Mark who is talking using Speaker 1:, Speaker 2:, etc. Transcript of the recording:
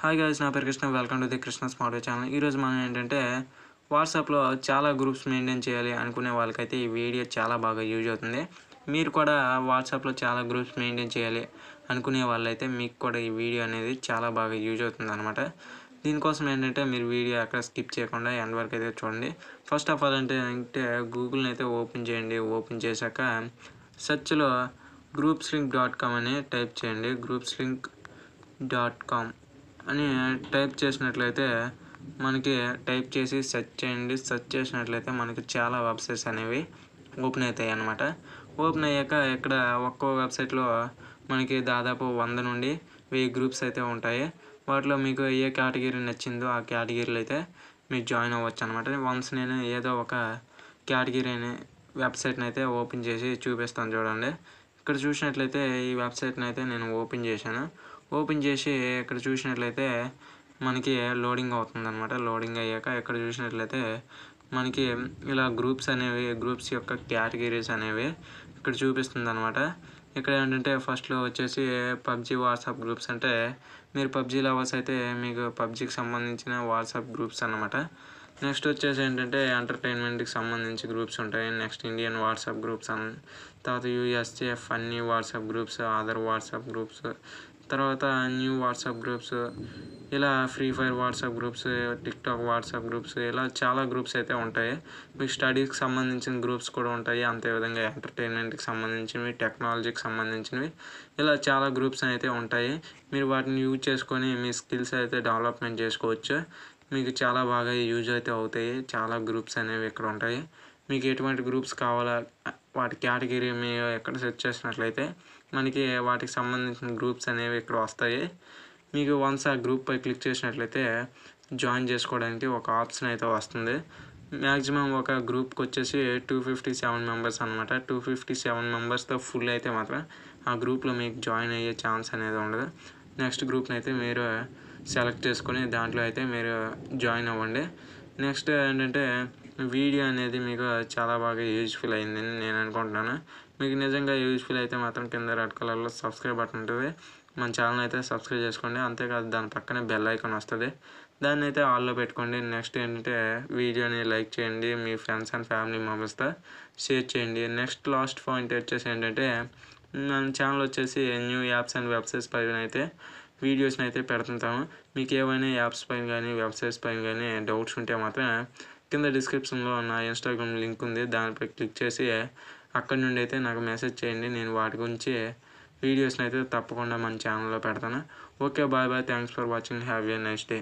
Speaker 1: hi guys నా పేరు Krishna welcome to the Krishna smart channel ఈరోజు మనం ఏంటంటే వాట్సాప్లో చాలా గ్రూప్స్ మెయింటైన్ చేయాలి అనుకునే వాళ్ళకైతే ఈ వీడియో చాలా బాగా యూజ్ అవుతుంది మీరు కూడా వాట్సాప్లో చాలా గ్రూప్స్ మెయింటైన్ చేయాలి అనుకునే వాళ్ళైతే మీకు కూడా ఈ వీడియో అనేది చాలా బాగా యూజ్ అవుతుంది అనమాట దీనికోసం ఏంటంటే మీరు వీడియో అక్కడ స్కిప్ చేయకుండా ఎండ్ వరకు అయితే చూడండి ఫస్ట్ ఆఫ్ ఆల్ అంటే అంటే గూగుల్ని అయితే ఓపెన్ చేయండి ఓపెన్ చేశాక సెర్చ్లో గ్రూప్స్ లింక్ డాట్ కామ్ అని టైప్ చేయండి గ్రూప్స్ లింక్ డాట్ కామ్ అని టైప్ చేసినట్లయితే మనకి టైప్ చేసి సెర్చ్ చేయండి సెర్చ్ చేసినట్లయితే మనకి చాలా వెబ్సైట్స్ అనేవి ఓపెన్ అవుతాయి అన్నమాట ఓపెన్ అయ్యాక ఇక్కడ ఒక్కో వెబ్సైట్లో మనకి దాదాపు వంద నుండి వెయ్యి గ్రూప్స్ అయితే ఉంటాయి వాటిలో మీకు ఏ కేటగిరీ నచ్చిందో ఆ కేటగిరీలో అయితే మీరు జాయిన్ అవ్వచ్చు అనమాట వన్స్ నేను ఏదో ఒక కేటగిరీ అనే వెబ్సైట్ని అయితే ఓపెన్ చేసి చూపిస్తాను చూడండి ఇక్కడ చూసినట్లయితే ఈ వెబ్సైట్ని అయితే నేను ఓపెన్ చేశాను ఓపెన్ చేసి ఇక్కడ చూసినట్లయితే మనకి లోడింగ్ అవుతుంది అనమాట లోడింగ్ అయ్యాక ఇక్కడ చూసినట్లయితే మనకి ఇలా గ్రూప్స్ అనేవి గ్రూప్స్ యొక్క క్యాటగిరీస్ అనేవి ఇక్కడ చూపిస్తుంది అనమాట ఇక్కడ ఏంటంటే ఫస్ట్లో వచ్చేసి పబ్జి వాట్సాప్ గ్రూప్స్ అంటే మీరు పబ్జీ లవర్స్ అయితే మీకు పబ్జీకి సంబంధించిన వాట్సాప్ గ్రూప్స్ అనమాట నెక్స్ట్ వచ్చేసి ఏంటంటే ఎంటర్టైన్మెంట్కి సంబంధించి గ్రూప్స్ ఉంటాయి నెక్స్ట్ ఇండియన్ వాట్సాప్ గ్రూప్స్ అన్ తర్వాత USA funny WhatsApp groups other WhatsApp groups తర్వాత న్యూ వాట్సాప్ గ్రూప్స్ ఇలా free fire WhatsApp groups TikTok WhatsApp groups ఇలా చాలా గ్రూప్స్ అయితే ఉంటాయి మీకు స్టడీస్కి సంబంధించిన గ్రూప్స్ కూడా ఉంటాయి అంతేవిధంగా ఎంటర్టైన్మెంట్కి సంబంధించినవి టెక్నాలజీకి సంబంధించినవి ఇలా చాలా గ్రూప్స్ అయితే ఉంటాయి మీరు వాటిని యూజ్ చేసుకొని మీ స్కిల్స్ అయితే డెవలప్మెంట్ చేసుకోవచ్చు మీకు చాలా బాగా యూజ్ అయితే అవుతాయి చాలా గ్రూప్స్ అనేవి ఇక్కడ ఉంటాయి మీకు ఎటువంటి గ్రూప్స్ కావాలా వాటి కేటగిరీ మీరు ఎక్కడ సెర్చ్ చేసినట్లయితే మనకి వాటికి సంబంధించిన గ్రూప్స్ అనేవి ఇక్కడ వస్తాయి మీకు వన్స్ ఆ గ్రూప్ పై క్లిక్ చేసినట్లయితే జాయిన్ చేసుకోవడానికి ఒక ఆప్షన్ అయితే వస్తుంది మ్యాక్సిమం ఒక గ్రూప్కి వచ్చేసి టూ ఫిఫ్టీ సెవెన్ మెంబర్స్ అనమాట టూ ఫిఫ్టీ సెవెన్ మెంబర్స్తో ఫుల్ అయితే మాత్రం ఆ గ్రూప్లో మీకు జాయిన్ అయ్యే ఛాన్స్ అనేది ఉండదు నెక్స్ట్ గ్రూప్ని అయితే మీరు సెలెక్ట్ చేసుకొని దాంట్లో అయితే మీరు జాయిన్ అవ్వండి నెక్స్ట్ ఏంటంటే వీడియో అనేది మీకు చాలా బాగా యూజ్ఫుల్ అయిందని నేను అనుకుంటున్నాను మీకు నిజంగా యూజ్ఫుల్ అయితే మాత్రం కింద రెడ్ కలర్లో సబ్స్క్రైబ్ బటన్ ఉంటుంది మన ఛానల్ అయితే సబ్స్క్రైబ్ చేసుకోండి అంతేకాదు దాని పక్కనే బెల్ ఐకాన్ వస్తుంది దాన్ని అయితే ఆల్లో పెట్టుకోండి నెక్స్ట్ ఏంటంటే వీడియోని లైక్ చేయండి మీ ఫ్రెండ్స్ అండ్ ఫ్యామిలీ మెంబర్స్తో షేర్ చేయండి నెక్స్ట్ లాస్ట్ పాయింట్ వచ్చేసి ఏంటంటే మన ఛానల్ వచ్చేసి న్యూ యాప్స్ అండ్ వెబ్సైట్స్ పైన అయితే వీడియోస్ని అయితే పెడుతుంటాము మీకు ఏమైనా యాప్స్ పైన కానీ వెబ్సైట్స్ పైన కానీ డౌట్స్ ఉంటే మాత్రం కింద డిస్క్రిప్షన్లో నా ఇన్స్టాగ్రామ్ లింక్ ఉంది దానిపై క్లిక్ చేసి అక్కడ నుండి అయితే నాకు మెసేజ్ చేయండి నేను వాటి గురించి వీడియోస్ని అయితే తప్పకుండా మన ఛానల్లో పెడతాను okay bye bye thanks for watching have a nice day